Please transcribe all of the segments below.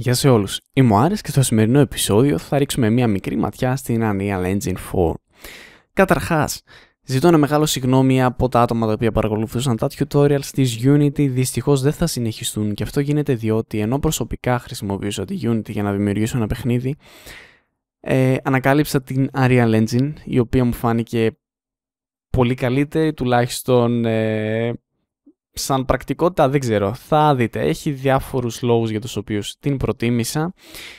Γεια σε όλους, είμαι ο Άρης και στο σημερινό επεισόδιο θα ρίξουμε μια μικρή ματιά στην Unreal Engine 4. Καταρχάς, ζητώ ένα μεγάλο συγγνώμη από τα άτομα τα οποία παρακολουθούσαν τα tutorials της Unity, δυστυχώς δεν θα συνεχιστούν και αυτό γίνεται διότι ενώ προσωπικά χρησιμοποιούσα τη Unity για να δημιουργήσω ένα παιχνίδι, ε, ανακάλυψα την Unreal Engine η οποία μου φάνηκε πολύ καλύτερη, τουλάχιστον ε, σαν πρακτικότητα δεν ξέρω, θα δείτε, έχει διάφορους λόγους για τους οποίους την προτίμησα.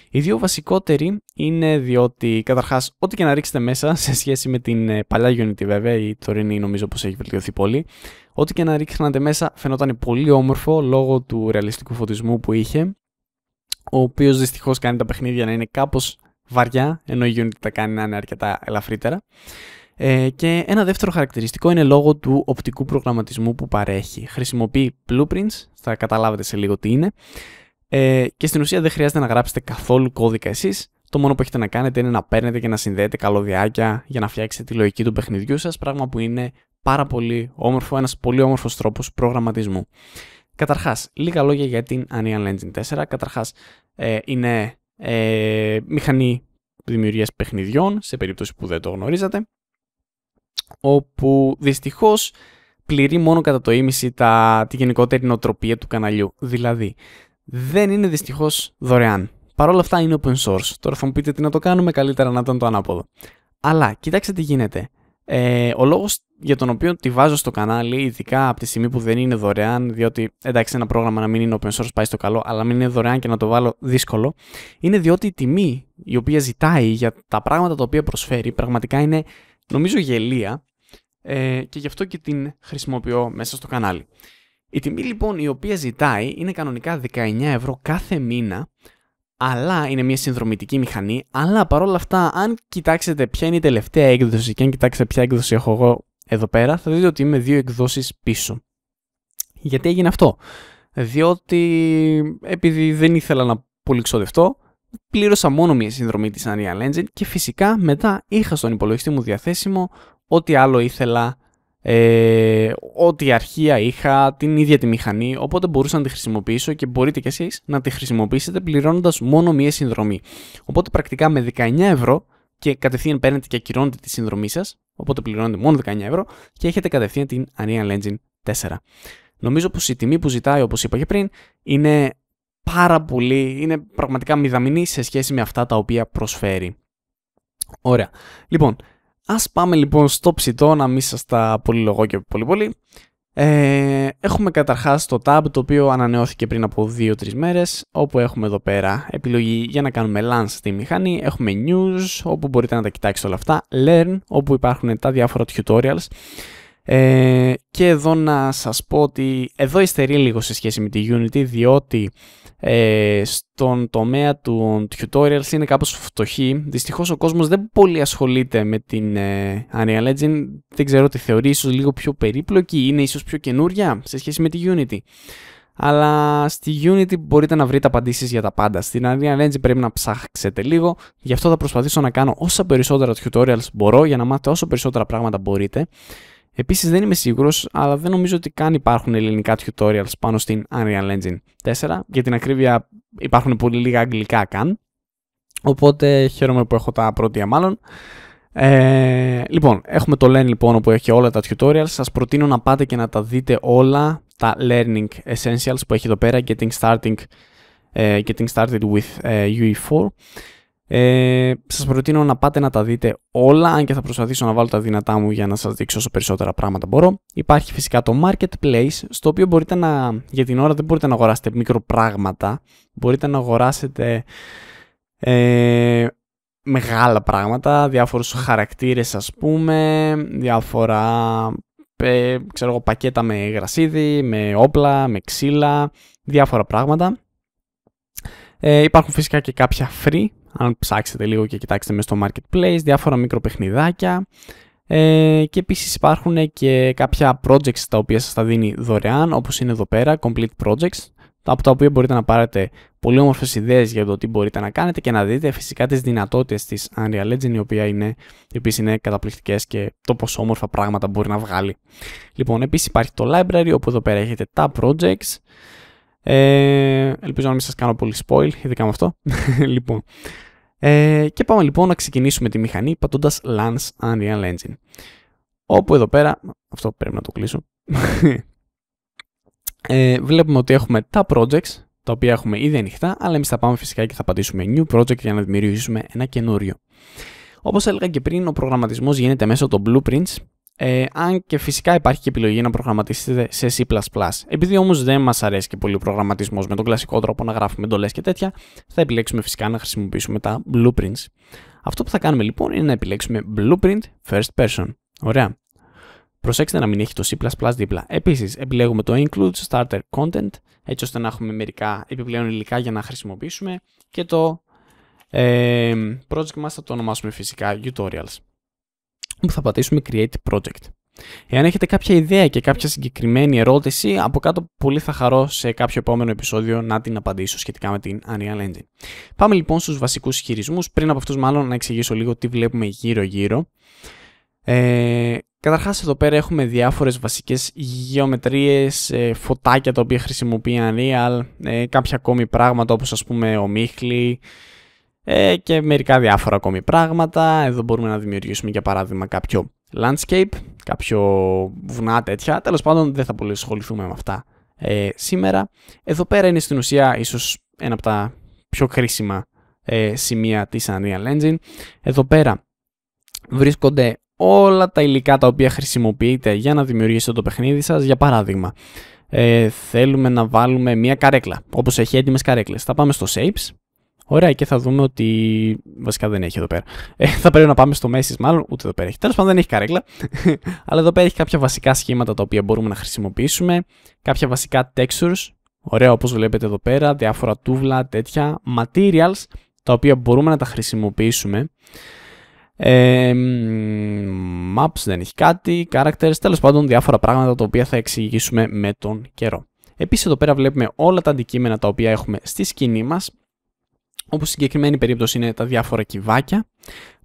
Οι δύο βασικότεροι είναι διότι καταρχάς ό,τι και να ρίξετε μέσα σε σχέση με την ε, παλιά Unity βέβαια, η τωρινή νομίζω πως έχει βελτιωθεί πολύ, ό,τι και να ρίξετε μέσα φαινόταν πολύ όμορφο λόγω του ρεαλιστικού φωτισμού που είχε, ο οποίος δυστυχώς κάνει τα παιχνίδια να είναι κάπως βαριά, ενώ η Unity τα κάνει να είναι αρκετά ελαφρύτερα. Ε, και ένα δεύτερο χαρακτηριστικό είναι λόγω του οπτικού προγραμματισμού που παρέχει. Χρησιμοποιεί blueprints, θα καταλάβετε σε λίγο τι είναι, ε, και στην ουσία δεν χρειάζεται να γράψετε καθόλου κώδικα εσείς. το μόνο που έχετε να κάνετε είναι να παίρνετε και να συνδέετε καλωδιάκια για να φτιάξετε τη λογική του παιχνιδιού σας, πράγμα που είναι πάρα πολύ όμορφο, ένας πολύ όμορφος τρόπος προγραμματισμού. Καταρχάς, λίγα λόγια για την Unreal Engine 4. Καταρχάς ε, είναι ε, μηχανή δημιουργίας παιχνιδιών, σε περίπτωση που δεν το γνωρίζατε όπου δυστυχώς πληρεί μόνο κατά το ίμιση τα, τη γενικότερη νοοτροπία του καναλιού. Δηλαδή, δεν είναι δυστυχώς δωρεάν. Παρ' όλα αυτά είναι open source. Τώρα θα μου πείτε τι να το κάνουμε, καλύτερα να ήταν το ανάποδο. Αλλά, κοιτάξτε τι γίνεται. Ε, ο λόγος για τον οποίο τη βάζω στο κανάλι, ειδικά από τη στιγμή που δεν είναι δωρεάν, διότι εντάξει ένα πρόγραμμα να μην είναι open source πάει στο καλό, αλλά μην είναι δωρεάν και να το βάλω δύσκολο, είναι διότι η τιμή η οποία ζητάει για τα πράγματα τα οποία προσφέρει πραγματικά είναι νομίζω γελία ε, και γι' αυτό και την χρησιμοποιώ μέσα στο κανάλι. Η τιμή λοιπόν η οποία ζητάει είναι κανονικά 19 ευρώ κάθε μήνα, αλλά είναι μια συνδρομητική μηχανή, αλλά παρόλα αυτά αν κοιτάξετε ποια είναι η τελευταία έκδοση και αν κοιτάξετε ποια έκδοση έχω εγώ εδώ πέρα, θα δείτε ότι είμαι δύο εκδόσεις πίσω. Γιατί έγινε αυτό. Διότι επειδή δεν ήθελα να πολύ ξοδευτώ πλήρωσα μόνο μία συνδρομή της Unreal Engine και φυσικά μετά είχα στον υπολογιστή μου διαθέσιμο ό,τι άλλο ήθελα, ε, ό,τι αρχεία είχα, την ίδια τη μηχανή, οπότε μπορούσα να τη χρησιμοποιήσω και μπορείτε κι εσείς να τη χρησιμοποιήσετε πληρώνοντας μόνο μία συνδρομή. Οπότε πρακτικά με 19 ευρώ και κατευθείαν παίρνετε και ακυρώνετε τη συνδρομή σας, οπότε πληρώνετε μόνο 19 ευρώ και έχετε κατευθείαν την Unreal Engine 4. Νομίζω πως η τιμή που ζητάει όπως είπα και πριν είναι πάρα πολύ, είναι πραγματικά μηδαμινή σε σχέση με αυτά τα οποία προσφέρει. Ωραία. Λοιπόν, ας πάμε λοιπόν στο ψητό, να μην σας τα πολυλογώ και πολύ πολύ. Ε, έχουμε καταρχάς το tab το οποίο ανανεώθηκε πριν από 2-3 μέρες όπου έχουμε εδώ πέρα επιλογή για να κάνουμε launch στη μηχανή έχουμε news όπου μπορείτε να τα κοιτάξετε όλα αυτά learn όπου υπάρχουν τα διάφορα tutorials ε, και εδώ να σας πω ότι εδώ υστερεί λίγο σε σχέση με τη Unity διότι ε, στον τομέα του tutorials είναι κάπως φτωχή. Δυστυχώς ο κόσμος δεν πολύ ασχολείται με την ε, Unreal Engine. Δεν ξέρω τι θεωρεί ίσως λίγο πιο περίπλοκη, είναι ίσως πιο καινούρια σε σχέση με τη Unity. Αλλά στη Unity μπορείτε να βρείτε απαντήσεις για τα πάντα. Στην Unreal Engine πρέπει να ψάξετε λίγο. Γι' αυτό θα προσπαθήσω να κάνω όσα περισσότερα tutorials μπορώ για να μάθετε όσο περισσότερα πράγματα μπορείτε. Επίσης, δεν είμαι σίγουρος, αλλά δεν νομίζω ότι καν υπάρχουν ελληνικά tutorials πάνω στην Unreal Engine 4. Για την ακρίβεια υπάρχουν πολύ λίγα αγγλικά καν. Οπότε χαίρομαι που έχω τα πρώτια μάλλον. Ε, λοιπόν, έχουμε το Learn λοιπόν όπου έχει όλα τα tutorials. Σας προτείνω να πάτε και να τα δείτε όλα τα Learning Essentials που έχει εδώ πέρα Getting, starting, ε, getting Started with ε, UE4. Ε, σας προτείνω να πάτε να τα δείτε όλα, αν και θα προσπαθήσω να βάλω τα δυνατά μου για να σας δείξω όσο περισσότερα πράγματα μπορώ. Υπάρχει φυσικά το marketplace, στο οποίο μπορείτε να, για την ώρα δεν μπορείτε να αγοράσετε μικροπράγματα, μπορείτε να αγοράσετε ε, μεγάλα πράγματα, διάφορους χαρακτήρες ας πούμε, διάφορα ε, ξέρω, πακέτα με γρασίδι, με όπλα, με ξύλα, διάφορα πράγματα. Ε, υπάρχουν φυσικά και κάποια free αν ψάξετε λίγο και κοιτάξετε μέσα στο marketplace, διάφορα μικροπαιχνιδάκια ε, και επίσης υπάρχουν και κάποια projects τα οποία σας τα δίνει δωρεάν όπως είναι εδώ πέρα, complete projects από τα οποία μπορείτε να πάρετε πολύ όμορφες ιδέες για το τι μπορείτε να κάνετε και να δείτε φυσικά τις δυνατότητες της Unreal Engine η οποία είναι, επίσης είναι καταπληκτικές και το πόσο όμορφα πράγματα μπορεί να βγάλει. Λοιπόν, επίσης υπάρχει το library όπου εδώ πέρα έχετε τα projects ε, ελπίζω να μην σας κάνω πολύ spoil, ειδικά με αυτό. λοιπόν. Ε, και πάμε λοιπόν να ξεκινήσουμε τη μηχανή πατώντας Lance Unreal Engine. Όπου εδώ πέρα, αυτό πρέπει να το κλείσω, ε, βλέπουμε ότι έχουμε τα projects, τα οποία έχουμε ήδη ανοιχτά, αλλά εμείς θα πάμε φυσικά και θα πατήσουμε new project για να δημιουργήσουμε ένα καινούριο. Όπως έλεγα και πριν, ο προγραμματισμός γίνεται μέσω των blueprints, ε, αν και φυσικά υπάρχει και επιλογή να προγραμματίσετε σε C++. Επειδή όμως δεν μας αρέσει και πολύ ο προγραμματισμός με τον κλασικό τρόπο να γράφουμε εντολές και τέτοια, θα επιλέξουμε φυσικά να χρησιμοποιήσουμε τα blueprints. Αυτό που θα κάνουμε λοιπόν είναι να επιλέξουμε blueprint first person. Ωραία. Προσέξτε να μην έχει το C++ δίπλα. Επίσης, επιλέγουμε το Include Starter Content, έτσι ώστε να έχουμε μερικά επιπλέον υλικά για να χρησιμοποιήσουμε και το ε, project μας θα το ονομάσουμε φυσικά Tutorials που θα πατήσουμε Create Project. Εάν έχετε κάποια ιδέα και κάποια συγκεκριμένη ερώτηση, από κάτω πολύ θα χαρώ σε κάποιο επόμενο επεισόδιο να την απαντήσω σχετικά με την Unreal Engine. Πάμε λοιπόν στους βασικούς χειρισμούς. Πριν από αυτούς μάλλον να εξηγήσω λίγο τι βλέπουμε γύρω-γύρω. Ε, καταρχάς εδώ πέρα έχουμε διάφορες βασικές γεωμετρίες, ε, φωτάκια τα οποία χρησιμοποιεί Unreal, ε, κάποια ακόμη πράγματα όπως ας πούμε ομίχλη, ε, και μερικά διάφορα ακόμη πράγματα. Εδώ μπορούμε να δημιουργήσουμε για παράδειγμα κάποιο landscape, κάποιο βουνά τέτοια. τέλος πάντων δεν θα πολύ ασχοληθούμε με αυτά ε, σήμερα. Εδώ πέρα είναι στην ουσία ίσως ένα από τα πιο χρήσιμα ε, σημεία της. Unreal Engine. Εδώ πέρα βρίσκονται όλα τα υλικά τα οποία χρησιμοποιείτε για να δημιουργήσετε το παιχνίδι σας. Για παράδειγμα, ε, θέλουμε να βάλουμε μια καρέκλα, όπως έχει έτοιμες καρέκλες. Θα πάμε στο Shapes, Ωραία, και θα δούμε ότι. Βασικά δεν έχει εδώ πέρα. Ε, θα πρέπει να πάμε στο Messi, μάλλον. Ούτε εδώ πέρα έχει. Τέλος πάντων, δεν έχει καρέκλα. Αλλά εδώ πέρα έχει κάποια βασικά σχήματα τα οποία μπορούμε να χρησιμοποιήσουμε. Κάποια βασικά textures. Ωραία, όπως βλέπετε εδώ πέρα. Διάφορα τούβλα, τέτοια. Materials τα οποία μπορούμε να τα χρησιμοποιήσουμε. Ε, maps δεν έχει κάτι, characters, τέλος πάντων διάφορα πράγματα τα οποία θα εξηγήσουμε με τον καιρό. Επίσης εδώ πέρα βλέπουμε όλα τα αντικείμενα τα οποία έχουμε στη σκηνή μας όπως στην συγκεκριμένη περίπτωση είναι τα διάφορα κυβάκια.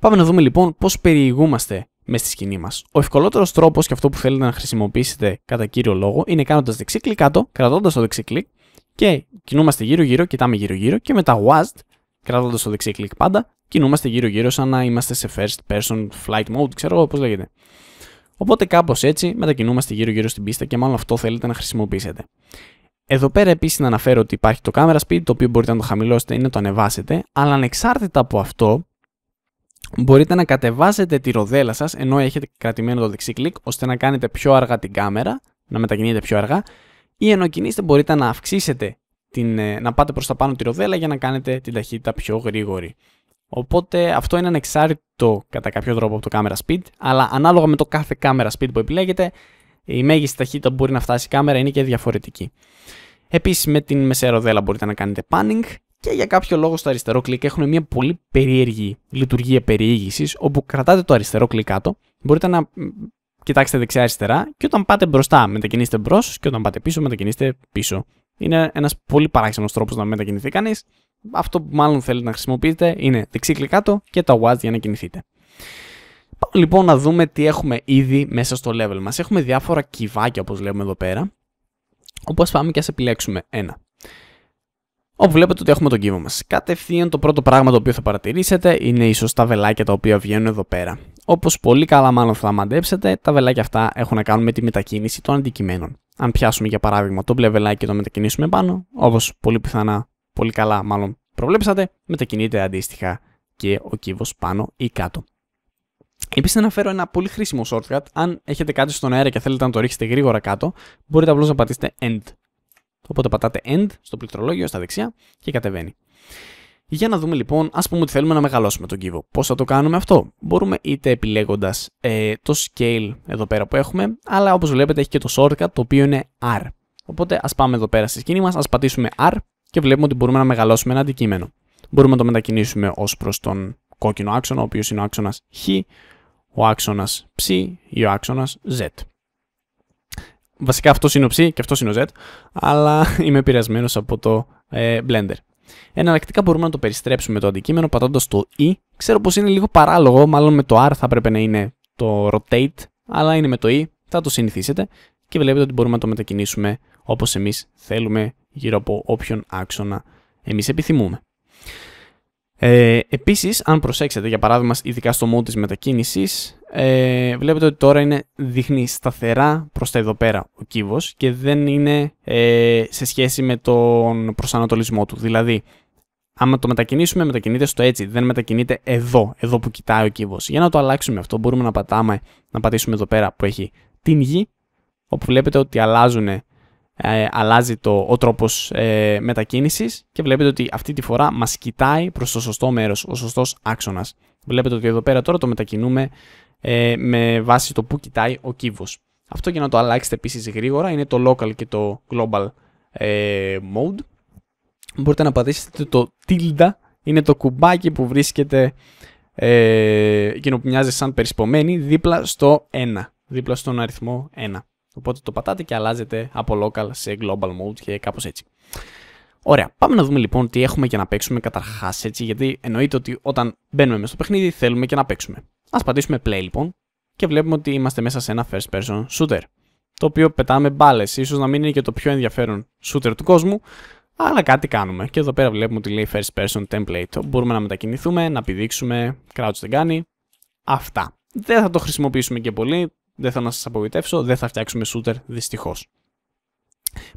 Πάμε να δούμε λοιπόν πώς περιηγούμαστε μες στη σκηνή μας. Ο ευκολότερος τρόπος και αυτό που θέλετε να χρησιμοποιήσετε κατά κύριο λόγο είναι κάνοντας δεξί κλικ κάτω, κρατώντας το δεξί κλικ και κινούμαστε γύρω-γύρω, κοιτάμε γύρω-γύρω και μετά WASD, κρατώντας το δεξί κλικ πάντα, κινούμαστε γύρω-γύρω σαν να είμαστε σε first person flight mode, ξέρω πώς πώς λέγεται. Οπότε κάπως έτσι μετακινούμαστε γύρω-γύρω στην πίστα και μάλλον αυτό θέλετε να χρησιμοποιήσετε. Εδώ πέρα επίσης να αναφέρω ότι υπάρχει το camera speed, το οποίο μπορείτε να το χαμηλώσετε ή να το ανεβάσετε, αλλά ανεξάρτητα από αυτό, μπορείτε να κατεβάσετε τη ροδέλα σας ενώ έχετε κρατημένο το δεξί κλικ ώστε να κάνετε πιο αργά την κάμερα, να μετακινείτε πιο αργά ή ενώ κινείστε μπορείτε να αυξήσετε, την, ε, να πάτε προς τα πάνω τη ροδέλα για να κάνετε την ταχύτητα πιο γρήγορη. Οπότε αυτό είναι ανεξάρτητο κατά κάποιο τρόπο από το camera speed αλλά ανάλογα με το κάθε camera speed που επιλέγετε η μέγιστη ταχύτητα που μπορεί να φτάσει η κάμερα είναι και διαφορετική. Επίσης με την ροδέλα μπορείτε να κάνετε panning και για κάποιο λόγο στο αριστερό κλικ έχουν μια πολύ περίεργη λειτουργία περιήγησης όπου κρατάτε το αριστερό κλικ κάτω, μπορείτε να κοιτάξετε δεξιά-αριστερά και όταν πάτε μπροστά μετακινήσετε μπρος και όταν πάτε πίσω μετακινήστε πίσω. Είναι ένας πολύ παράξενος τρόπος να μετακινηθεί κανείς. Αυτό που μάλλον θέλετε να χρησιμοποιείτε είναι δεξί κλικ κάτω και τα watch για να κινηθείτε. Πάμε λοιπόν να δούμε τι έχουμε ήδη μέσα στο level μας. Έχουμε διάφορα κυβάκια όπως λέμε εδώ πέρα, Όπως ας πάμε και ας επιλέξουμε ένα. Όπου βλέπετε ότι έχουμε τον κύβο μας. Κατευθείαν το πρώτο πράγμα το οποίο θα παρατηρήσετε είναι ίσως τα βελάκια τα οποία βγαίνουν εδώ πέρα. Όπως πολύ καλά μάλλον θα μαντέψετε, τα βελάκια αυτά έχουν να κάνουν με τη μετακίνηση των αντικειμένων. Αν πιάσουμε για παράδειγμα το μπλε βελάκι και το μετακινήσουμε πάνω, όπως πολύ πιθανά, πολύ καλά μάλλον προβλέψατε, μετακινείται αντίστοιχα και ο κύβος πάνω ή κάτω. Επίσης, αναφέρω ένα πολύ χρήσιμο shortcut. Αν έχετε κάτι στον αέρα και θέλετε να το ρίξετε γρήγορα κάτω, μπορείτε απλώς να πατήσετε End. Οπότε πατάτε End στο πληκτρολόγιο στα δεξιά και κατεβαίνει. Για να δούμε λοιπόν, ας πούμε ότι θέλουμε να μεγαλώσουμε τον κύβο. Πώς θα το κάνουμε αυτό, Μπορούμε είτε επιλέγοντας ε, το scale εδώ πέρα που έχουμε, αλλά όπως βλέπετε έχει και το shortcut το οποίο είναι R. Οπότε ας πάμε εδώ πέρα στη σκηνή μας, ας πατήσουμε R και βλέπουμε ότι μπορούμε να μεγαλώσουμε ένα αντικείμενο. Μπορούμε να το μετακινήσουμε ως προς τον κόκκινο άξονα, ο οποίος είναι ο άξονας Χ, ο άξονας ψ ή ο άξονας z. Βασικά αυτός είναι ο ψ και αυτός είναι ο z, αλλά είμαι επηρεασμένος από το ε, Blender. Εναλλακτικά μπορούμε να το περιστρέψουμε το αντικείμενο πατώντας το E. Ξέρω πως είναι λίγο παράλογο, μάλλον με το R θα έπρεπε να είναι το rotate, αλλά είναι με το E, θα το συνηθίσετε και βλέπετε ότι μπορούμε να το μετακινήσουμε όπως εμείς θέλουμε γύρω από όποιον άξονα εμείς επιθυμούμε. Ε, επίσης, αν προσέξετε, για παράδειγμα, ειδικά στο mode της μετακίνησης, ε, βλέπετε ότι τώρα είναι, δείχνει σταθερά προς τα εδώ πέρα ο κύβος και δεν είναι ε, σε σχέση με τον προσανατολισμό του. Δηλαδή, άμα το μετακινήσουμε, μετακινείται στο έτσι, δεν μετακινείται εδώ, εδώ που κοιτάει ο κύβος. Για να το αλλάξουμε αυτό, μπορούμε να πατάμε, να πατήσουμε εδώ πέρα που έχει την γη, όπου βλέπετε ότι αλλάζουν ε, αλλάζει το, ο τρόπος ε, μετακίνησης και βλέπετε ότι αυτή τη φορά μας κοιτάει προς το σωστό μέρος, ο σωστός άξονας. Βλέπετε ότι εδώ πέρα τώρα το μετακινούμε ε, με βάση το που κοιτάει ο κύβος. Αυτό για να το αλλάξετε επίσης γρήγορα είναι το local και το global ε, mode. Μπορείτε να πατήσετε το tilde, είναι το κουμπάκι που βρίσκεται ε, εκείνο που μοιάζει σαν περισπομένη δίπλα στο 1, δίπλα στον αριθμό 1. Οπότε το πατάτε και αλλάζετε από local σε global mode και κάπως έτσι. Ωραία, πάμε να δούμε λοιπόν τι έχουμε και να παίξουμε καταρχάς έτσι, γιατί εννοείται ότι όταν μπαίνουμε μέσα στο παιχνίδι θέλουμε και να παίξουμε. Ας πατήσουμε play λοιπόν και βλέπουμε ότι είμαστε μέσα σε ένα first person shooter. Το οποίο πετάμε μπάλες, ίσως να μην είναι και το πιο ενδιαφέρον shooter του κόσμου, αλλά κάτι κάνουμε. Και εδώ πέρα βλέπουμε ότι λέει first person template. Μπορούμε να μετακινηθούμε, να πηδήξουμε, crouch δεν κάνει. Αυτά. Δεν θα το χρησιμοποιήσουμε και πολύ. Δεν θα να σας απογοητεύσω, δεν θα φτιάξουμε shooter δυστυχώς.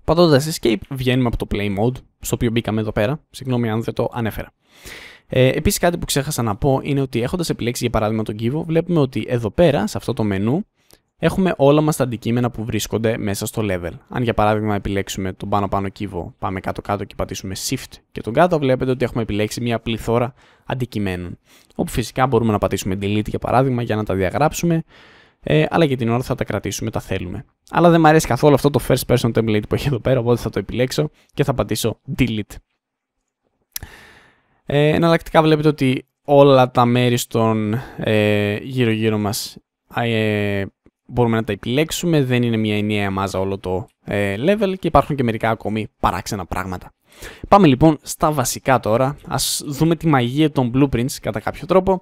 Πατώντας Escape βγαίνουμε από το Play Mode, στο οποίο μπήκαμε εδώ πέρα. Συγγνώμη αν δεν το ανέφερα. Ε, Επίσης, κάτι που ξέχασα να πω είναι ότι έχοντας επιλέξει για παράδειγμα τον κύβο, βλέπουμε ότι εδώ πέρα, σε αυτό το μενού, έχουμε όλα μας τα αντικείμενα που βρίσκονται μέσα στο level. Αν για παράδειγμα επιλέξουμε τον πάνω-πάνω κύβο, πάμε κάτω-κάτω και πατήσουμε Shift και τον κάτω, βλέπετε ότι έχουμε επιλέξει μια πληθώρα αντικειμένων. Όπου φυσικά μπορούμε να πατήσουμε Delete για παράδειγμα για να τα διαγράψουμε ε, αλλά για την ώρα θα τα κρατήσουμε, τα θέλουμε. Αλλά δεν μου αρέσει καθόλου αυτό το first person template που έχει εδώ πέρα, οπότε θα το επιλέξω και θα πατήσω delete. Ε, εναλλακτικά βλέπετε ότι όλα τα μέρη στον ε, γύρω γύρω μας ε, μπορούμε να τα επιλέξουμε, δεν είναι μια ενιαία μάζα όλο το ε, level και υπάρχουν και μερικά ακόμη παράξενα πράγματα. Πάμε λοιπόν στα βασικά τώρα, ας δούμε τη μαγεία των blueprints κατά κάποιο τρόπο.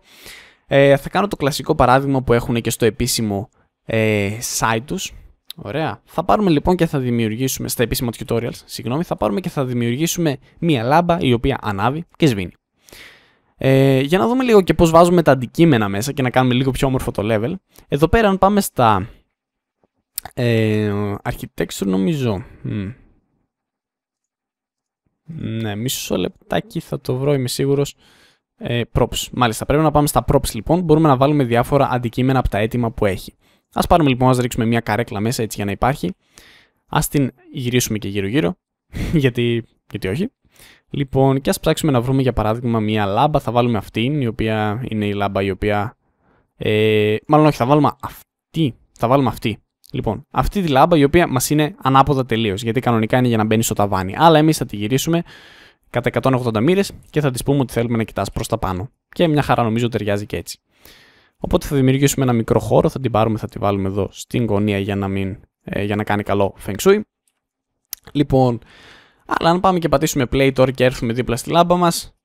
Ε, θα κάνω το κλασικό παράδειγμα που έχουν και στο επίσημο ε, site τους. Ωραία. Θα πάρουμε λοιπόν και θα δημιουργήσουμε, στα επίσημα tutorials, συγγνώμη, θα πάρουμε και θα δημιουργήσουμε μία λάμπα η οποία ανάβει και σβήνει. Ε, για να δούμε λίγο και πώς βάζουμε τα αντικείμενα μέσα και να κάνουμε λίγο πιο όμορφο το level. Εδώ πέρα αν πάμε στα ε, architecture νομίζω. Ναι, μισό λεπτάκι θα το βρω, είμαι σίγουρος ε, props. Μάλιστα, πρέπει να πάμε στα props λοιπόν. Μπορούμε να βάλουμε διάφορα αντικείμενα από τα έτοιμα που έχει. Ας πάρουμε λοιπόν, ας ρίξουμε μια καρέκλα μέσα έτσι για να υπάρχει. Ας την γυρίσουμε και γύρω-γύρω. γιατί, γιατί όχι. Λοιπόν, και ας ψάξουμε να βρούμε για παράδειγμα μια λάμπα. Θα βάλουμε αυτήν, η οποία είναι η λάμπα η οποία. Ε, μάλλον όχι, θα βάλουμε αυτή. Θα βάλουμε αυτή. Λοιπόν, αυτή τη λάμπα η οποία μας είναι ανάποδα τελείως. Γιατί κανονικά είναι για να μπαίνει στο ταβάνι. Αλλά εμείς θα τη γυρίσουμε κατά 180 μοίρες και θα της πούμε ότι θέλουμε να κοιτάς προς τα πάνω. Και μια χαρά νομίζω ταιριάζει και έτσι. Οπότε θα δημιουργήσουμε ένα μικρό χώρο, θα την πάρουμε, θα τη βάλουμε εδώ στην γωνία για να, μην, ε, για να κάνει καλό Feng Shui. Λοιπόν, αλλά αν πάμε και πατήσουμε play τώρα και έρθουμε δίπλα στη λάμπα μας,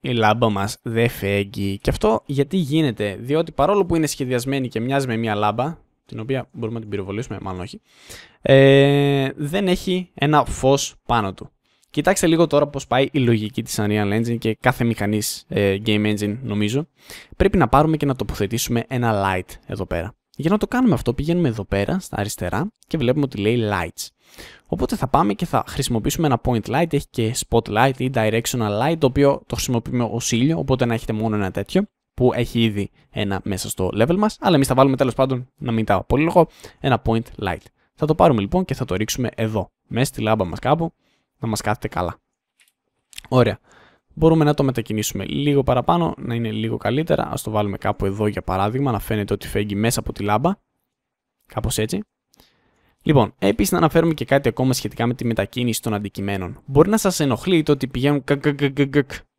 η λάμπα μας δεν φέγγει. Και αυτό γιατί γίνεται, διότι παρόλο που είναι σχεδιασμένη και μοιάζει με μια λάμπα, την οποία μπορούμε να την πυροβολήσουμε, μάλλον όχι, ε, δεν έχει ένα φως πάνω του. Κοιτάξτε λίγο τώρα πώς πάει η λογική της Unreal Engine και κάθε μηχανής ε, Game Engine νομίζω. Πρέπει να πάρουμε και να τοποθετήσουμε ένα light εδώ πέρα. Για να το κάνουμε αυτό πηγαίνουμε εδώ πέρα στα αριστερά και βλέπουμε ότι λέει lights. Οπότε θα πάμε και θα χρησιμοποιήσουμε ένα point light, έχει και spotlight ή directional light το οποίο το χρησιμοποιούμε ως ήλιο οπότε να έχετε μόνο ένα τέτοιο που έχει ήδη ένα μέσα στο level μας αλλά εμείς θα βάλουμε τέλος πάντων να μην τα πολύ ένα point light. Θα το πάρουμε λοιπόν και θα το ρίξουμε εδώ, μέσα στη λάμπα μας κάπου να μας κάθεται καλά. Ωραία. Μπορούμε να το μετακινήσουμε λίγο παραπάνω, να είναι λίγο καλύτερα. Ας το βάλουμε κάπου εδώ για παράδειγμα, να φαίνεται ότι φέγγει μέσα από τη λάμπα. Κάπως έτσι. Λοιπόν, επίσης να αναφέρουμε και κάτι ακόμα σχετικά με τη μετακίνηση των αντικειμένων. Μπορεί να σας ενοχλεί το ότι πηγαίνουν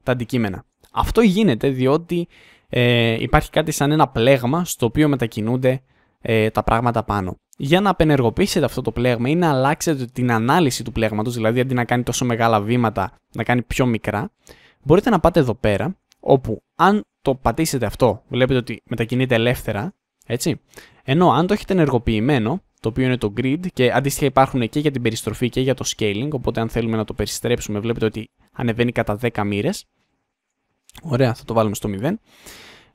τα αντικείμενα. Αυτό γίνεται διότι ε, υπάρχει κάτι σαν ένα πλέγμα στο οποίο μετακινούνται ε, τα πράγματα πάνω για να απενεργοποιήσετε αυτό το πλέγμα ή να αλλάξετε την ανάλυση του πλέγματος, δηλαδή αντί να κάνει τόσο μεγάλα βήματα, να κάνει πιο μικρά, μπορείτε να πάτε εδώ πέρα, όπου αν το πατήσετε αυτό, βλέπετε ότι μετακινείται ελεύθερα, έτσι. Ενώ αν το έχετε ενεργοποιημένο, το οποίο είναι το grid και αντίστοιχα υπάρχουν και για την περιστροφή και για το scaling, οπότε αν θέλουμε να το περιστρέψουμε βλέπετε ότι ανεβαίνει κατά 10 μοίρες. Ωραία, θα το βάλουμε στο 0.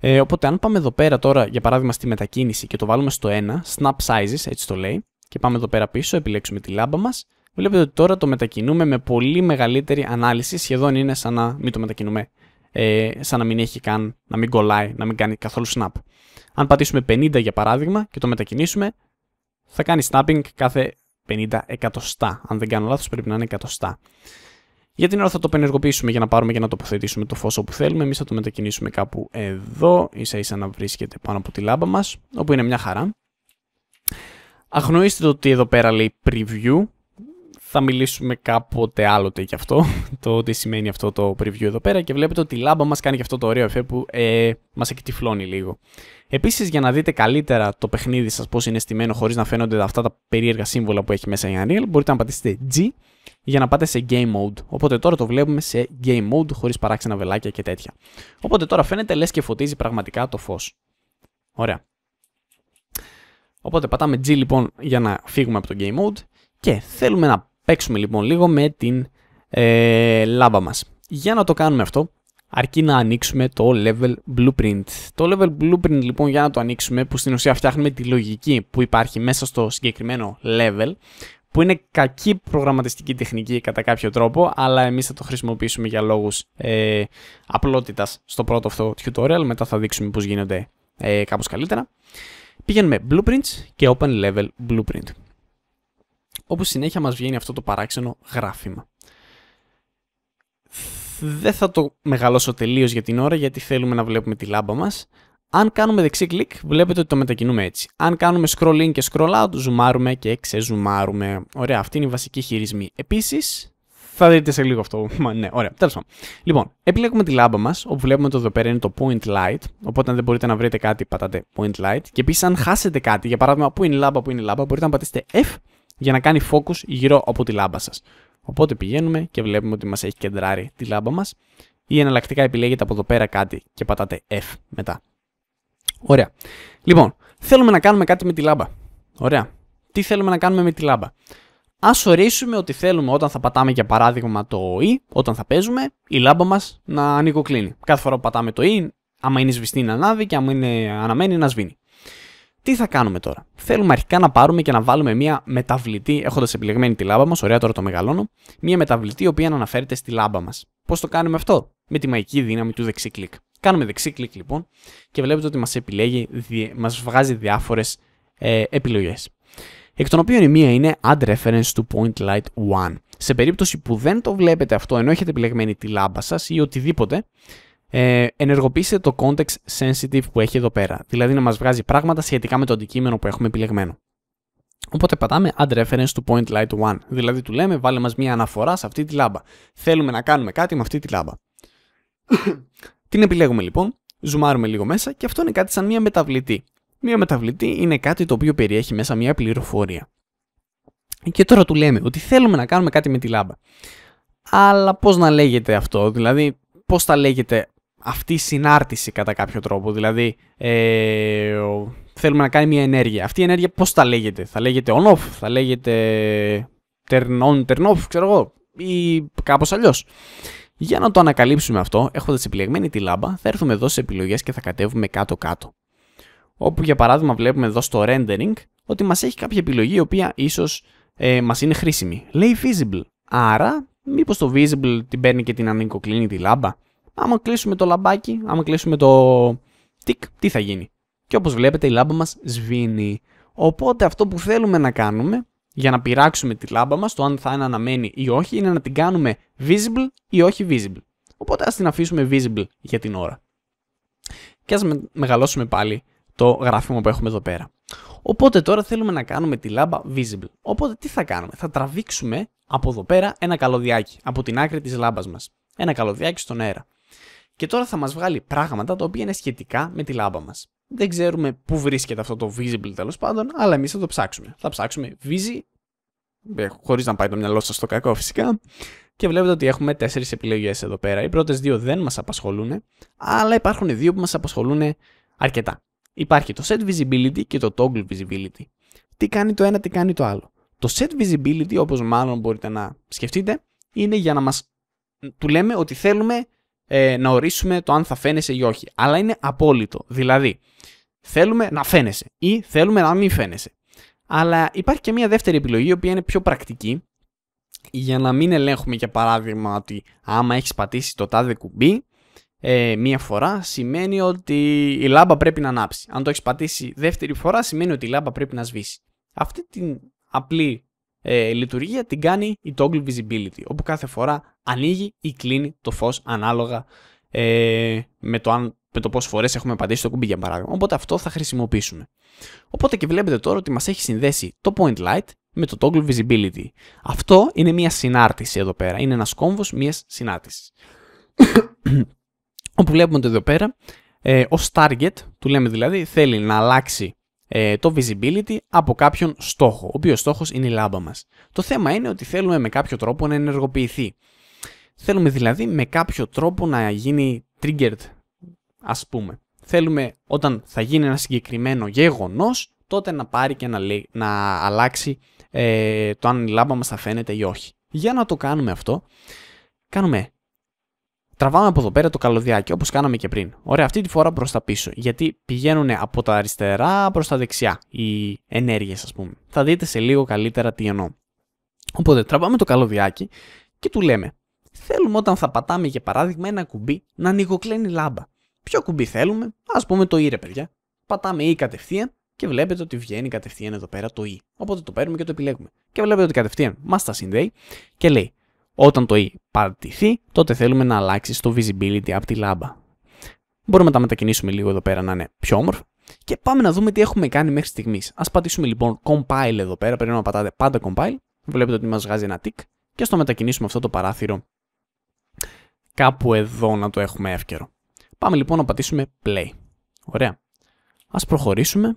Ε, οπότε αν πάμε εδώ πέρα τώρα για παράδειγμα στη μετακίνηση και το βάλουμε στο 1, snap sizes έτσι το λέει και πάμε εδώ πέρα πίσω, επιλέξουμε τη λάμπα μας. βλέπετε ότι τώρα το μετακινούμε με πολύ μεγαλύτερη ανάλυση, σχεδόν είναι σαν να μην το μετακινούμε, ε, σαν να μην έχει καν, να μην κολλάει, να μην κάνει καθόλου snap. Αν πατήσουμε 50 για παράδειγμα και το μετακινήσουμε, θα κάνει snapping κάθε 50 εκατοστά. Αν δεν κάνω λάθος, πρέπει να είναι εκατοστά. Για την ώρα θα το πενεργοποιήσουμε για να πάρουμε και να τοποθετήσουμε το φως όπου θέλουμε. Εμείς θα το μετακινήσουμε κάπου εδώ, ίσα ίσα να βρίσκεται πάνω από τη λάμπα μας, όπου είναι μια χαρά. Αγνοήστε το ότι εδώ πέρα λέει preview. Θα μιλήσουμε κάποτε άλλοτε γι' αυτό, το ότι σημαίνει αυτό το preview εδώ πέρα και βλέπετε ότι η λάμπα μας κάνει και αυτό το ωραίο εφέ που ε, μας εκτυφλώνει λίγο. Επίσης για να δείτε καλύτερα το παιχνίδι σας πώς είναι στημένο χωρίς να φαίνονται αυτά τα περίεργα σύμβολα που έχει μέσα η Unreal μπορείτε να πατήσετε G για να πάτε σε game mode. Οπότε τώρα το βλέπουμε σε game mode χωρίς παράξενα βελάκια και τέτοια. Οπότε τώρα φαίνεται λες και φωτίζει πραγματικά το φως. Ωραία. Οπότε πατάμε G λοιπόν για να φύγουμε από το game mode και θέλουμε να παίξουμε λοιπόν λίγο με την ε, λάμπα μας. Για να το κάνουμε αυτό αρκεί να ανοίξουμε το level blueprint. Το level blueprint λοιπόν για να το ανοίξουμε που στην ουσία φτιάχνουμε τη λογική που υπάρχει μέσα στο συγκεκριμένο level που είναι κακή προγραμματιστική τεχνική κατά κάποιο τρόπο, αλλά εμείς θα το χρησιμοποιήσουμε για λόγους ε, απλότητας στο πρώτο αυτό tutorial, μετά θα δείξουμε πώς γίνονται ε, κάπως καλύτερα. Πήγαινε με Blueprints και Open Level Blueprint, όπου συνέχεια μας βγαίνει αυτό το παράξενο γράφημα. Δεν θα το μεγαλώσω τελείως για την ώρα, γιατί θέλουμε να βλέπουμε τη λάμπα μας, αν κάνουμε δεξί κλικ, βλέπετε ότι το μετακινούμε έτσι. Αν κάνουμε scroll in και scroll out, ζουμάρουμε και ξεζουμάρουμε. Ωραία, αυτή είναι η βασική χειρισμή. Επίσης, θα δείτε σε λίγο αυτό. Μα, ναι, ωραία. Τέλος πάντων. Λοιπόν, επιλέγουμε τη λάμπα μας, όπου βλέπουμε το εδώ πέρα είναι το point light. Οπότε, αν δεν μπορείτε να βρείτε κάτι, πατάτε point light. Και επίσης, αν χάσετε κάτι, για παράδειγμα, που είναι η λάμπα, που είναι η λάμπα, μπορείτε να πατήσετε F για να κάνει focus γύρω από τη λάμπα σας. Οπότε πηγαίνουμε και βλέπουμε ότι μας έχει κεντράρει τη λάμπα μας. Ή εναλλακτικά επιλέγετε από εδώ πέρα κάτι και πατάτε F μετά. Ωραία. Λοιπόν, θέλουμε να κάνουμε κάτι με τη λάμπα. Ωραία. Τι θέλουμε να κάνουμε με τη λάμπα. Ας ορίσουμε ότι θέλουμε όταν θα πατάμε για παράδειγμα το E, όταν θα παίζουμε, η λάμπα μας να ανοικοκλίνει. Κάθε φορά που πατάμε το E, άμα είναι σβηστή να ανάβει και άμα είναι αναμένη να σβήνει. Τι θα κάνουμε τώρα. Θέλουμε αρχικά να πάρουμε και να βάλουμε μια μεταβλητή, έχοντας επιλεγμένη τη λάμπα μας, ωραία τώρα το μεγαλώνω, μια μεταβλητή η οποία αναφέρεται στη λάμπα μας. Πώς το κάνουμε αυτό, με τη μαγική δύναμη του δεξί κλικ. Κάνουμε δεξί κλικ λοιπόν και βλέπετε ότι μας επιλέγει, μας βγάζει διάφορες ε, επιλογές. Εκ των οποίων η μία είναι Add Reference to Point Light 1. Σε περίπτωση που δεν το βλέπετε αυτό ενώ έχετε επιλεγμένη τη λάμπα σας ή οτιδήποτε, ε, ενεργοποιήστε το context sensitive που έχει εδώ πέρα. Δηλαδή να μας βγάζει πράγματα σχετικά με το αντικείμενο που έχουμε επιλεγμένο. Οπότε πατάμε add reference to point light 1. Δηλαδή του λέμε βάλε μας μια αναφορά σε αυτή τη λάμπα. Θέλουμε να κάνουμε κάτι με αυτή τη λάμπα. Την επιλέγουμε λοιπόν, ζουμάρουμε λίγο μέσα και αυτό είναι κάτι σαν μια μεταβλητή. Μια μεταβλητή είναι κάτι το οποίο περιέχει μέσα μια πληροφορία. Και τώρα του λέμε ότι θέλουμε να κάνουμε κάτι με τη λάμπα. Αλλά πώς να λέγεται αυτό, δηλαδή πώς θα λέγεται αυτή η συνάρτηση κατά κάποιο τρόπο, δηλαδή ε, θέλουμε να κάνει μια ενέργεια. Αυτή η ενέργεια πώς θα λέγεται, θα λέγεται on-off, θα λέγεται turn on, turn off, ξέρω εγώ, ή κάπως αλλιώς. Για να το ανακαλύψουμε αυτό, έχοντας επιλεγμένη τη λάμπα, θα έρθουμε εδώ σε επιλογές και θα κατέβουμε κάτω-κάτω. Όπου για παράδειγμα βλέπουμε εδώ στο rendering ότι μας έχει κάποια επιλογή η οποία ίσως ε, μας είναι χρήσιμη. Λέει visible. Άρα, μήπως το visible την παίρνει και την ανοικοκλίνει τη λάμπα. Άμα κλείσουμε το λαμπάκι, άμα κλείσουμε το tick, τι θα γίνει. Και όπως βλέπετε η λάμπα μας σβήνει. Οπότε αυτό που θέλουμε να κάνουμε για να πειράξουμε τη λάμπα μας, το αν θα είναι αναμένη ή όχι, είναι να την κάνουμε visible ή όχι visible. Οπότε ας την αφήσουμε visible για την ώρα. Και ας μεγαλώσουμε πάλι το γράφημα που έχουμε εδώ πέρα. Οπότε τώρα θέλουμε να κάνουμε τη λάμπα visible. Οπότε τι θα κάνουμε, θα τραβήξουμε από εδώ πέρα ένα καλωδιάκι, από την άκρη της λάμπας μας. Ένα καλωδιάκι στον αέρα. Και τώρα θα μας βγάλει πράγματα τα οποία είναι σχετικά με τη λάμπα μας. Δεν ξέρουμε πού βρίσκεται αυτό το visible τέλος πάντων, αλλά εμείς θα το ψάξουμε. Θα ψάξουμε visi, ε, χωρίς να πάει το μυαλό σας στο κακό φυσικά. Και βλέπετε ότι έχουμε τέσσερις επιλογές εδώ πέρα. Οι πρώτες δύο δεν μας απασχολούν, αλλά υπάρχουν δύο που μας απασχολούν αρκετά. Υπάρχει το set visibility και το toggle visibility. Τι κάνει το ένα, τι κάνει το άλλο. Το set visibility, όπως μάλλον μπορείτε να σκεφτείτε, είναι για να μας. Του λέμε ότι θέλουμε ε, να ορίσουμε το αν θα φαίνεσαι ή όχι. Αλλά είναι απόλυτο. Δηλαδή, θέλουμε να φαίνεσαι ή θέλουμε να μην φαίνεσαι. Αλλά υπάρχει και μια δεύτερη επιλογή, η οποία είναι πιο πρακτική, για να μην ελέγχουμε για παράδειγμα ότι άμα έχεις πατήσει το τάδε κουμπί ε, μία φορά σημαίνει ότι η λάμπα πρέπει να ανάψει. Αν το έχεις πατήσει δεύτερη φορά σημαίνει ότι η λάμπα πρέπει να σβήσει. Αυτή την απλή ε, λειτουργία την κάνει η toggle visibility, όπου κάθε φορά ανοίγει ή κλείνει το φως ανάλογα ε, με το με το πόσες φορές έχουμε πατήσει το κουμπί για παράδειγμα. Οπότε αυτό θα χρησιμοποιήσουμε. Οπότε και βλέπετε τώρα ότι μας έχει συνδέσει το point light με το toggle visibility. Αυτό είναι μια συνάρτηση εδώ πέρα. Είναι ένας κόμβος μιας συνάρτησης. Όπου βλέπουμε ότι εδώ πέρα ε, target, του λέμε δηλαδή, θέλει να αλλάξει ε, το visibility από κάποιον στόχο, ο οποίος στόχος είναι η λάμπα μας. Το θέμα είναι ότι θέλουμε με κάποιο τρόπο να ενεργοποιηθεί. Θέλουμε δηλαδή με κάποιο τρόπο να γίνει triggered, ας πούμε. Θέλουμε όταν θα γίνει ένα συγκεκριμένο γεγονός, τότε να πάρει και να, να αλλάξει ε, το αν η λάμπα μας θα φαίνεται ή όχι. Για να το κάνουμε αυτό, κάνουμε Τραβάμε από εδώ πέρα το καλωδιάκι όπως κάναμε και πριν. Ωραία, αυτή τη φορά προς τα πίσω. Γιατί πηγαίνουν από τα αριστερά προς τα δεξιά οι ενέργειες, ας πούμε. Θα δείτε σε λίγο καλύτερα τι εννοώ. Οπότε τραβάμε το καλωδιάκι και του λέμε: Θέλουμε όταν θα πατάμε για παράδειγμα ένα κουμπί να ανοιγοκλένει λάμπα. Ποιο κουμπί θέλουμε, ας πούμε το ήρε, παιδιά. Πατάμε ή κατευθείαν και βλέπετε ότι βγαίνει κατευθείαν εδώ πέρα το ή. Οπότε το παίρνουμε και το επιλέγουμε. Και βλέπετε ότι κατευθείαν μας τα συνδέει και λέει όταν το E παρατηθεί, τότε θέλουμε να αλλάξει το visibility από τη λάμπα. Μπορούμε να τα μετακινήσουμε λίγο εδώ πέρα να είναι πιο όμορφο Και πάμε να δούμε τι έχουμε κάνει μέχρι στιγμής. Ας πατήσουμε λοιπόν compile εδώ πέρα. Πρέπει να πατάτε πάντα compile. Βλέπετε ότι μας βγάζει ένα tick. Και ας το μετακινήσουμε αυτό το παράθυρο κάπου εδώ να το έχουμε εύκαιρο. Πάμε λοιπόν να πατήσουμε play. Ωραία. Ας προχωρήσουμε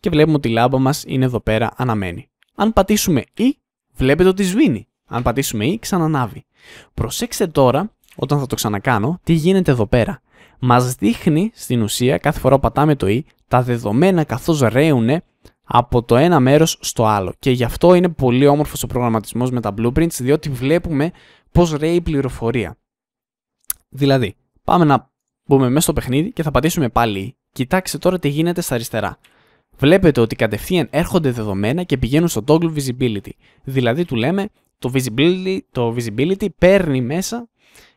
και βλέπουμε ότι η λάμπα μας είναι εδώ πέρα αναμένη. Αν πατήσουμε E Βλέπετε ότι σβήνει. Αν πατήσουμε ή ξανανάβει. Προσέξτε τώρα, όταν θα το ξανακάνω, τι γίνεται εδώ πέρα. Μας δείχνει στην ουσία, κάθε φορά που πατάμε το ή, τα δεδομένα καθώς ρέουν από το ένα μέρος στο άλλο. Και γι' αυτό είναι πολύ όμορφος ο προγραμματισμός με τα blueprints, διότι βλέπουμε πώς ρέει η πληροφορία. Δηλαδή, πάμε να μπούμε μέσα στο παιχνίδι και θα πατήσουμε πάλι. Κοιτάξτε τώρα τι γίνεται στα αριστερά βλέπετε ότι κατευθείαν έρχονται δεδομένα και πηγαίνουν στο toggle visibility. Δηλαδή του λέμε το visibility, το visibility παίρνει μέσα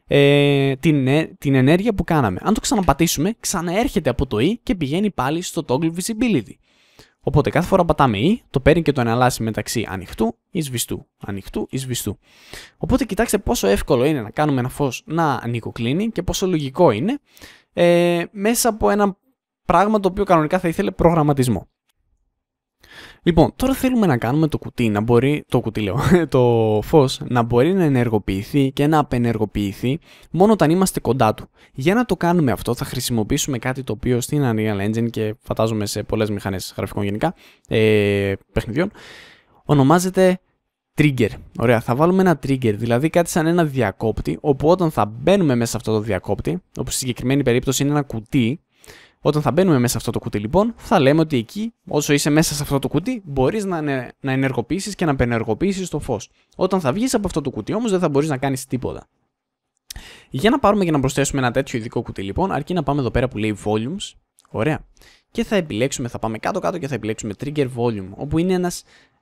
ε, την, ε, την ενέργεια που κάναμε. Αν το ξαναπατήσουμε, ξαναέρχεται από το E και πηγαίνει πάλι στο toggle visibility. Οπότε κάθε φορά πατάμε E, το παίρνει και το εναλλάσσει μεταξύ ανοιχτού ή σβηστού. Ανοιχτού ή σβηστού. Οπότε κοιτάξτε πόσο εύκολο είναι να κάνουμε ένα φως να ανοικοκλίνει και πόσο λογικό είναι ε, μέσα από ένα Πράγμα το οποίο κανονικά θα ήθελε προγραμματισμό. Λοιπόν, τώρα θέλουμε να κάνουμε το κουτί να μπορεί, το κουτί λέω, το φως να μπορεί να ενεργοποιηθεί και να απενεργοποιηθεί μόνο όταν είμαστε κοντά του. Για να το κάνουμε αυτό θα χρησιμοποιήσουμε κάτι το οποίο στην Unreal Engine και φαντάζομαι σε πολλές μηχανές γραφικών γενικά ε, παιχνιδιών ονομάζεται trigger. Ωραία, θα βάλουμε ένα trigger, δηλαδή κάτι σαν ένα διακόπτη όπου όταν θα μπαίνουμε μέσα σε αυτό το διακόπτη, όπου στη συγκεκριμένη περίπτωση είναι ένα κουτί όταν θα μπαίνουμε μέσα σε αυτό το κουτί, λοιπόν, θα λέμε ότι εκεί, όσο είσαι μέσα σε αυτό το κουτί, μπορείς να, να ενεργοποιήσεις και να πενεργοποιήσει το φως. Όταν θα βγεις από αυτό το κουτί, όμως, δεν θα μπορείς να κάνεις τίποτα. Για να πάρουμε και να προσθέσουμε ένα τέτοιο ειδικό κουτί, λοιπόν, αρκεί να πάμε εδώ πέρα που λέει volumes. Ωραία. Και θα επιλέξουμε, θα πάμε κάτω-κάτω και θα επιλέξουμε trigger volume, όπου είναι ένας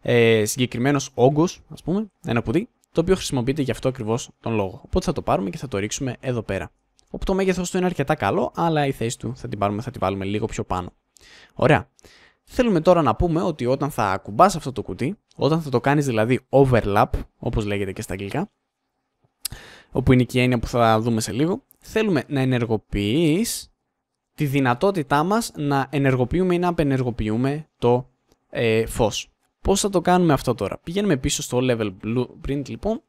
ε, συγκεκριμένος όγκος, ας πούμε, ένα κουτί, το οποίο χρησιμοποιείται για αυτό ακριβώς τον λόγο. Οπότε θα το πάρουμε και θα το ρίξουμε εδώ πέρα όπου το μέγεθος του είναι αρκετά καλό, αλλά η θέση του θα την, πάρουμε, θα την βάλουμε λίγο πιο πάνω. Ωραία. Θέλουμε τώρα να πούμε ότι όταν θα ακουμπάς αυτό το κουτί, όταν θα το κάνεις δηλαδή overlap, όπως λέγεται και στα αγγλικά, όπου είναι και η έννοια που θα δούμε σε λίγο, θέλουμε να ενεργοποιείς τη δυνατότητά μας να ενεργοποιούμε ή να απενεργοποιούμε το ε, φως. Πώς θα το κάνουμε αυτό τώρα. Πηγαίνουμε πίσω στο level blueprint λοιπόν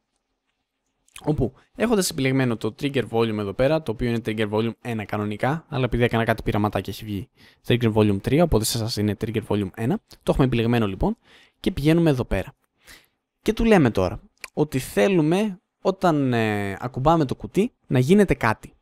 Όπου έχοντας επιλεγμένο το trigger volume εδώ πέρα, το οποίο είναι trigger volume 1 κανονικά, αλλά επειδή έκανα κάτι πειραματάκι έχει βγει trigger volume 3, οπότε σας είναι trigger volume 1. Το έχουμε επιλεγμένο λοιπόν και πηγαίνουμε εδώ πέρα. Και του λέμε τώρα ότι θέλουμε όταν ε, ακουμπάμε το κουτί να γίνεται κάτι.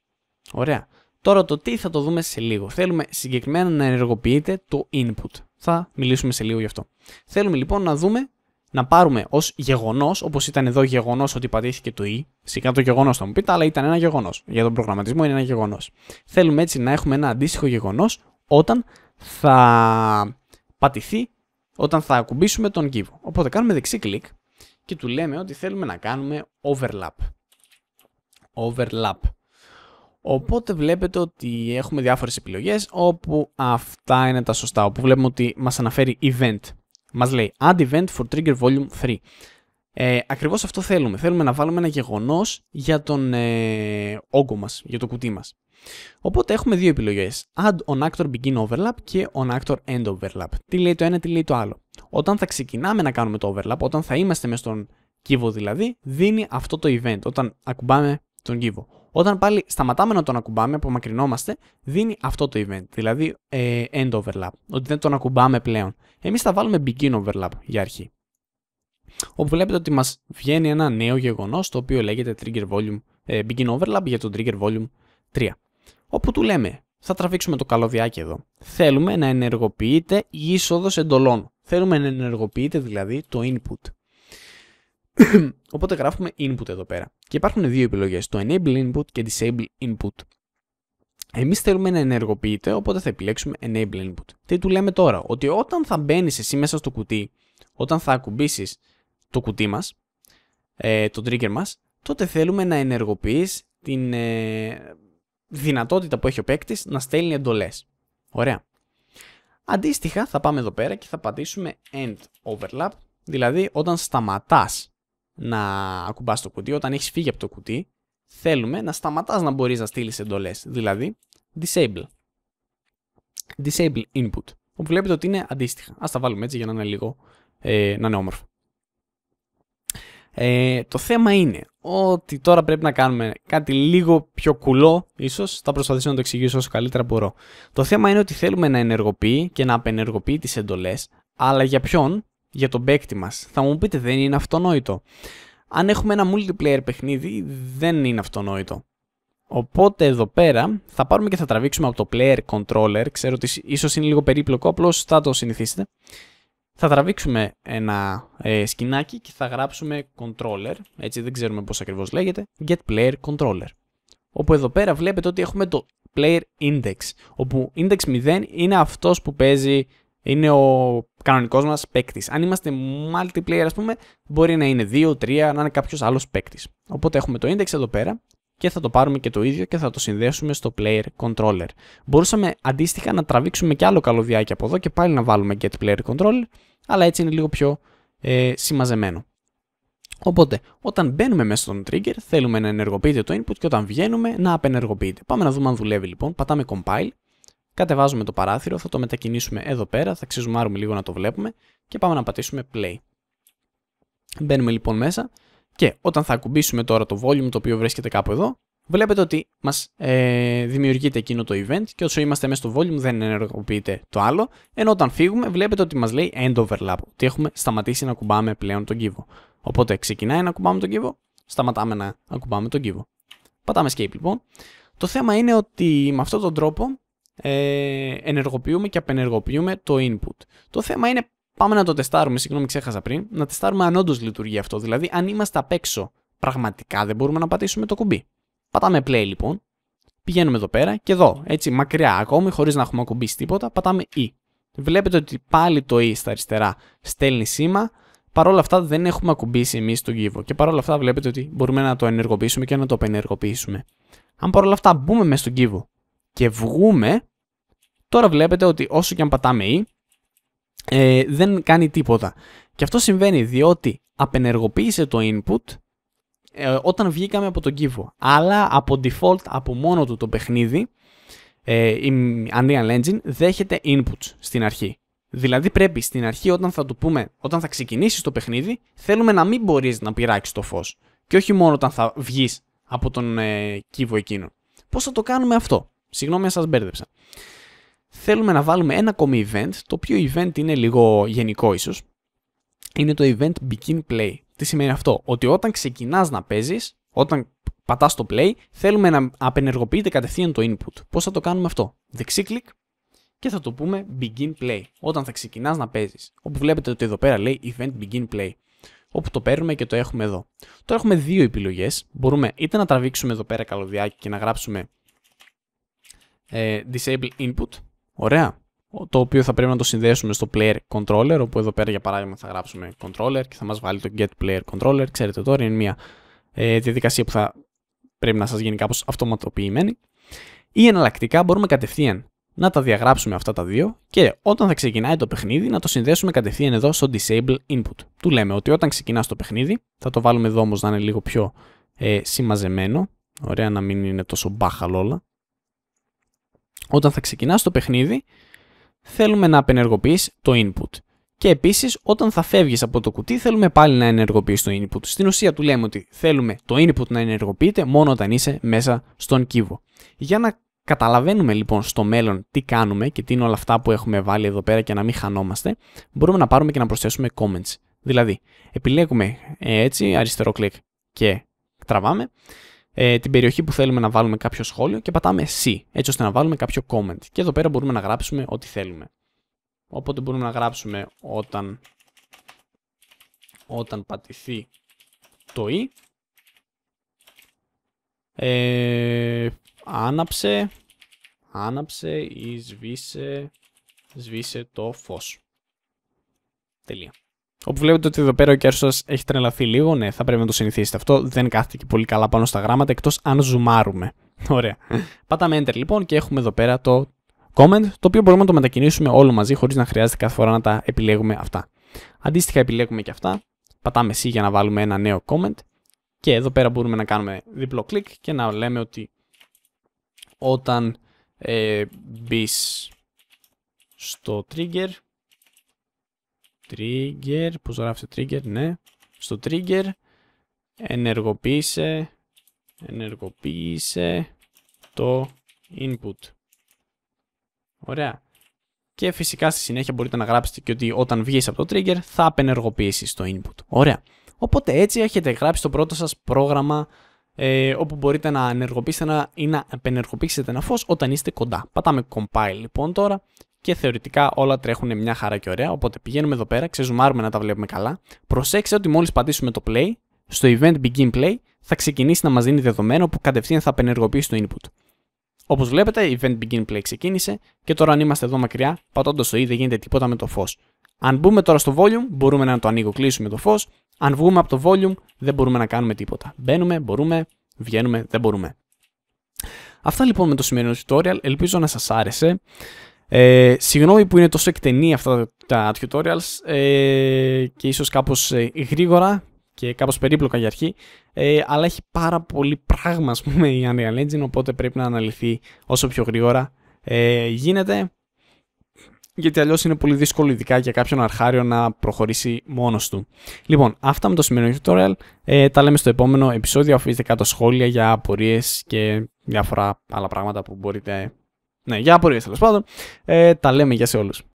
Ωραία. Τώρα το τι θα το δούμε σε λίγο. Θέλουμε συγκεκριμένα να ενεργοποιείται το input. Θα μιλήσουμε σε λίγο γι' αυτό. Θέλουμε λοιπόν να δούμε να πάρουμε ως γεγονός, όπως ήταν εδώ γεγονός ότι πατήθηκε το E. Σιγά το γεγονός θα μου πείτε, αλλά ήταν ένα γεγονός. Για τον προγραμματισμό είναι ένα γεγονός. Θέλουμε έτσι να έχουμε ένα αντίστοιχο γεγονός όταν θα πατηθεί, όταν θα ακουμπήσουμε τον κύβο. Οπότε κάνουμε δεξί κλικ και του λέμε ότι θέλουμε να κάνουμε overlap. Overlap. Οπότε βλέπετε ότι έχουμε διάφορες επιλογές όπου αυτά είναι τα σωστά, όπου βλέπουμε ότι μας αναφέρει event Μας λέει Add event for trigger volume 3. Ε, Ακριβώς αυτό θέλουμε. Θέλουμε να βάλουμε ένα γεγονός για τον ε, όγκο μας, για το κουτί μας. Οπότε έχουμε δύο επιλογές. Add on actor begin overlap και on actor end overlap. Τι λέει το ένα, τι λέει το άλλο. Όταν θα ξεκινάμε να κάνουμε το overlap, όταν θα είμαστε μέσα στον κύβο δηλαδή, δίνει αυτό το event. Όταν ακουμπάμε τον κύβο. Όταν πάλι σταματάμε να τον ακουμπάμε, απομακρυνόμαστε, δίνει αυτό το event. Δηλαδή ε, end overlap. Ότι δεν τον ακουμπάμε πλέον. Εμείς θα βάλουμε begin overlap για αρχή. Όπου βλέπετε ότι μας βγαίνει ένα νέο γεγονός το οποίο λέγεται trigger volume, ε, begin overlap για το trigger volume 3. Όπου του λέμε, θα τραβήξουμε το καλωδιάκι εδώ. Θέλουμε να ενεργοποιείται η είσοδος εντολών. Θέλουμε να ενεργοποιείται δηλαδή το input. Οπότε γράφουμε input εδώ πέρα. Και υπάρχουν δύο επιλογές, το enable input και disable input. Εμείς θέλουμε να ενεργοποιείται, οπότε θα επιλέξουμε Enable Input. Τι του λέμε τώρα, ότι όταν θα μπαίνεις εσύ μέσα στο κουτί, όταν θα ακουμπήσεις το κουτί μας, ε, το trigger μας, τότε θέλουμε να ενεργοποιείς την ε, δυνατότητα που έχει ο παίκτης να στέλνει εντολές. Ωραία. Αντίστοιχα, θα πάμε εδώ πέρα και θα πατήσουμε End Overlap, δηλαδή όταν σταματάς να ακουμπάς το κουτί, όταν έχεις φύγει από το κουτί, θέλουμε να σταματάς να μπορείς να στείλεις εντολές, δηλαδή disable. Disable input, όπου βλέπετε ότι είναι αντίστοιχα. Ας τα βάλουμε έτσι για να είναι λίγο, ε, να είναι όμορφο. Ε, το θέμα είναι ότι τώρα πρέπει να κάνουμε κάτι λίγο πιο κουλό, ίσως θα προσπαθήσω να το εξηγήσω όσο καλύτερα μπορώ. Το θέμα είναι ότι θέλουμε να ενεργοποιεί και να απενεργοποιεί τις εντολές, αλλά για ποιον, για τον παίκτη μας. Θα μου πείτε δεν είναι αυτονόητο αν έχουμε ένα multiplayer παιχνίδι δεν είναι αυτονόητο. Οπότε εδώ πέρα θα πάρουμε και θα τραβήξουμε από το player controller, ξέρω ότι ίσως είναι λίγο περίπλοκο, απλώς θα το συνηθίσετε. Θα τραβήξουμε ένα ε, σκηνάκι και θα γράψουμε controller, έτσι δεν ξέρουμε πώς ακριβώς λέγεται, get player controller. Όπου εδώ πέρα βλέπετε ότι έχουμε το player index, όπου index 0 είναι αυτός που παίζει είναι ο κανονικός μας παίκτης. Αν είμαστε multiplayer, ας πούμε, μπορεί να είναι 2, 3, να είναι κάποιος άλλος παίκτης. Οπότε έχουμε το index εδώ πέρα και θα το πάρουμε και το ίδιο και θα το συνδέσουμε στο player controller. Μπορούσαμε αντίστοιχα να τραβήξουμε και άλλο καλωδιάκι από εδώ και πάλι να βάλουμε get player controller, αλλά έτσι είναι λίγο πιο ε, συμμαζεμένο. Οπότε, όταν μπαίνουμε μέσα στον trigger, θέλουμε να ενεργοποιείται το input και όταν βγαίνουμε να απενεργοποιείται. Πάμε να δούμε αν δουλεύει λοιπόν. Πατάμε compile Κατεβάζουμε το παράθυρο, θα το μετακινήσουμε εδώ πέρα, θα ξεζουμάρουμε λίγο να το βλέπουμε και πάμε να πατήσουμε play. Μπαίνουμε λοιπόν μέσα και όταν θα ακουμπήσουμε τώρα το volume το οποίο βρίσκεται κάπου εδώ, βλέπετε ότι μας ε, δημιουργείται εκείνο το event και όσο είμαστε μέσα στο volume δεν ενεργοποιείται το άλλο, ενώ όταν φύγουμε βλέπετε ότι μας λέει end overlap, ότι έχουμε σταματήσει να ακουμπάμε πλέον τον κύβο. Οπότε ξεκινάει να ακουμπάμε τον κύβο, σταματάμε να ακουμπάμε τον κύβο. Πατάμε escape λοιπόν. Το θέμα είναι ότι με αυτόν τον τρόπο ε, ενεργοποιούμε και απενεργοποιούμε το input. Το θέμα είναι, πάμε να το τεστάρουμε, συγγνώμη ξέχασα πριν, να τεστάρουμε αν όντως λειτουργεί αυτό. Δηλαδή, αν είμαστε απ' έξω, πραγματικά δεν μπορούμε να πατήσουμε το κουμπί. Πατάμε play λοιπόν, πηγαίνουμε εδώ πέρα και εδώ, έτσι μακριά ακόμη, χωρίς να έχουμε ακουμπήσει τίποτα, πατάμε E. Βλέπετε ότι πάλι το E στα αριστερά στέλνει σήμα, παρόλα αυτά δεν έχουμε ακουμπήσει εμείς τον κύβο και παρόλα αυτά βλέπετε ότι μπορούμε να το ενεργοποιήσουμε και να το απενεργοποιήσουμε. Αν παρόλα αυτά μπούμε μέσα στον κύβο και βγούμε, Τώρα βλέπετε ότι όσο και αν πατάμε E, ε, δεν κάνει τίποτα. Και αυτό συμβαίνει διότι απενεργοποίησε το input ε, όταν βγήκαμε από τον κύβο. Αλλά από default, από μόνο του το παιχνίδι, ε, η Unreal Engine δέχεται inputs στην αρχή. Δηλαδή πρέπει στην αρχή όταν θα το πούμε, όταν θα ξεκινήσεις το παιχνίδι, θέλουμε να μην μπορείς να πειράξεις το φως. Και όχι μόνο όταν θα βγεις από τον ε, κύβο εκείνο. Πώς θα το κάνουμε αυτό. Συγγνώμη αν σας μπέρδεψα θέλουμε να βάλουμε ένα ακόμη event, το οποίο event είναι λίγο γενικό ίσως. είναι το event begin play. Τι σημαίνει αυτό, ότι όταν ξεκινάς να παίζεις, όταν πατάς το play, θέλουμε να απενεργοποιείται κατευθείαν το input. Πώς θα το κάνουμε αυτό, δεξί κλικ και θα το πούμε begin play, όταν θα ξεκινάς να παίζεις. Όπου βλέπετε ότι εδώ πέρα λέει event begin play όπου το παίρνουμε και το έχουμε εδώ. Τώρα έχουμε δύο επιλογές. Μπορούμε είτε να τραβήξουμε εδώ πέρα καλωδιάκι και να γράψουμε ε, disable input Ωραία. Το οποίο θα πρέπει να το συνδέσουμε στο player controller, όπου εδώ πέρα για παράδειγμα θα γράψουμε controller και θα μας βάλει το get player controller. Ξέρετε τώρα είναι μια ε, διαδικασία που θα πρέπει να σας γίνει κάπως αυτοματοποιημένη. Ή εναλλακτικά μπορούμε κατευθείαν να τα διαγράψουμε αυτά τα δύο και όταν θα ξεκινάει το παιχνίδι να το συνδέσουμε κατευθείαν εδώ στο disable input. Του λέμε ότι όταν ξεκινά το παιχνίδι, θα το βάλουμε εδώ όμως να είναι λίγο πιο ε, συμμαζεμένο, ωραία να μην είναι τόσο μπάχαλο όλα, όταν θα ξεκινάς το παιχνίδι, θέλουμε να απενεργοποιείς το input. Και επίσης, όταν θα φεύγεις από το κουτί, θέλουμε πάλι να ενεργοποιείς το input. Στην ουσία του λέμε ότι θέλουμε το input να ενεργοποιείται μόνο όταν είσαι μέσα στον κύβο. Για να καταλαβαίνουμε λοιπόν στο μέλλον τι κάνουμε και τι είναι όλα αυτά που έχουμε βάλει εδώ πέρα και να μην χανόμαστε, μπορούμε να πάρουμε και να προσθέσουμε comments. Δηλαδή, επιλέγουμε ε, έτσι, αριστερό κλικ και τραβάμε ε, την περιοχή που θέλουμε να βάλουμε κάποιο σχόλιο και πατάμε C, έτσι ώστε να βάλουμε κάποιο comment. Και εδώ πέρα μπορούμε να γράψουμε ό,τι θέλουμε. Οπότε μπορούμε να γράψουμε όταν, όταν πατηθεί το E. Ε, άναψε, άναψε ή σβήσε, σβήσε το φως. Τελεία. Όπου βλέπετε ότι εδώ πέρα ο σα έχει τρελαθεί λίγο. Ναι, θα πρέπει να το συνηθίσετε αυτό. Δεν κάθεται και πολύ καλά πάνω στα γράμματα εκτός αν ζουμάρουμε. Ωραία. Πατάμε Enter λοιπόν και έχουμε εδώ πέρα το comment, το οποίο μπορούμε να το μετακινήσουμε όλο μαζί χωρίς να χρειάζεται κάθε φορά να τα επιλέγουμε αυτά. Αντίστοιχα επιλέγουμε και αυτά. Πατάμε C για να βάλουμε ένα νέο comment. Και εδώ πέρα μπορούμε να κάνουμε διπλό κλικ και να λέμε ότι όταν ε, μπεις στο trigger Trigger, πώς γράφει το trigger, ναι. Στο trigger ενεργοποίησε, ενεργοποίησε το input. Ωραία. Και φυσικά στη συνέχεια μπορείτε να γράψετε και ότι όταν βγεις από το trigger θα απενεργοποιήσεις το input. Ωραία. Οπότε έτσι έχετε γράψει το πρώτο σας πρόγραμμα ε, όπου μπορείτε να ενεργοποιήσετε ένα, ή να απενεργοποιήσετε ένα φως όταν είστε κοντά. Πατάμε compile λοιπόν τώρα και θεωρητικά όλα τρέχουν μια χαρά και ωραία. Οπότε πηγαίνουμε εδώ πέρα, ξεζουμάρουμε να τα βλέπουμε καλά. Προσέξτε ότι μόλις πατήσουμε το play, στο event begin play θα ξεκινήσει να μας δίνει δεδομένο που κατευθείαν θα απενεργοποιήσει το input. Όπως βλέπετε, event begin play ξεκίνησε και τώρα αν είμαστε εδώ μακριά, πατώντας το i δεν γίνεται τίποτα με το φως. Αν μπούμε τώρα στο volume, μπορούμε να το ανοίγω, κλείσουμε το φως. Αν βγούμε από το volume, δεν μπορούμε να κάνουμε τίποτα. Μπαίνουμε, μπορούμε, βγαίνουμε, δεν μπορούμε. Αυτά λοιπόν με το σημερινό tutorial, ελπίζω να σας άρεσε. Ε, συγγνώμη που είναι τόσο εκτενή αυτά τα tutorials ε, και ίσως κάπως ε, γρήγορα και κάπως περίπλοκα για αρχή, ε, αλλά έχει πάρα πολύ πράγμα ας πούμε η Unreal Engine, οπότε πρέπει να αναλυθεί όσο πιο γρήγορα ε, γίνεται, γιατί αλλιώς είναι πολύ δύσκολο ειδικά για κάποιον αρχάριο να προχωρήσει μόνος του. Λοιπόν, αυτά με το σημερινό tutorial, ε, τα λέμε στο επόμενο επεισόδιο, αφήστε κάτω σχόλια για απορίες και διάφορα άλλα πράγματα που μπορείτε ναι, για απορίες τέλος πάντων. Ε, τα λέμε για σε όλους.